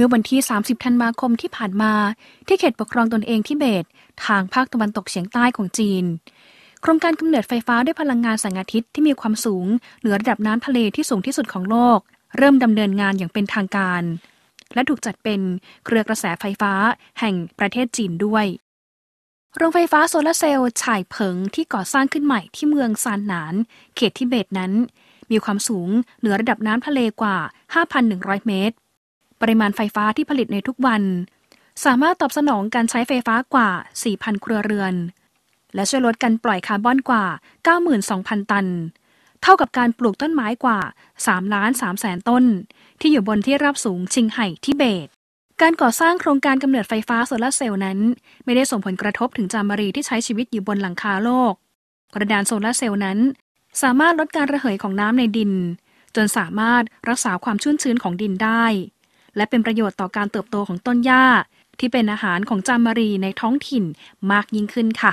มื่อวันที่ 30 ธันวาคมที่ผ่านมา ที่เขตปกครองตนเองที่เบต ทางภาคตะวันตกเฉียงใต้ของจีน โครงการกำเนิดไฟฟ้าด้วยพลังงานแสงอาทิตย์ที่มีความสูง เหนือระดับน้ำทะเลที่สูงที่สุดของโลก เริ่มดำเนินงานอย่างเป็นทางการ และถูกจัดเป็นเครือกระแสไฟฟ้าแห่งประเทศจีนด้วยโรงไฟฟ้าโซลาเซลล์ฉายเผิงที่ก่อสร้างขึ้นใหม่ที่เมืองซานหนาน เขตทิเบตนั้น มีความสูงเหนือระดับน้ำทะเลกว่า 5,100 เมตรปริมาณไฟฟ้าที่ผลิตในทุกวัน สามารถตอบสนองการใช้ไฟฟ้ากว่า 4,000 ครัวเรือน และช่วยลดการปล่อยคาร์บอนกว่า 92,000 ตัน เท่ากับการปลูกต้นไม้กว่า3ล้าน3แสนต้น ที่อยู่บนที่ราบสูงชิงไห่ทิเบต การก่อสร้างโครงการกำเนิดไฟฟ้าโซลาเซลล์นั้น ไม่ได้ส่งผลกระทบถึงจามรีที่ใช้ชีวิตอยู่บนหลังคาโลก กระดานโซลาเซลล์นั้น สามารถลดการระเหยของน้ำในดิน จนสามารถรักษาความชุ่มชื้นของดินได้และเป็นประโยชน์ต่อการเติบโตของต้นหญ้า ที่เป็นอาหารของจามรีในท้องถิ่นมากยิ่งขึ้นค่ะ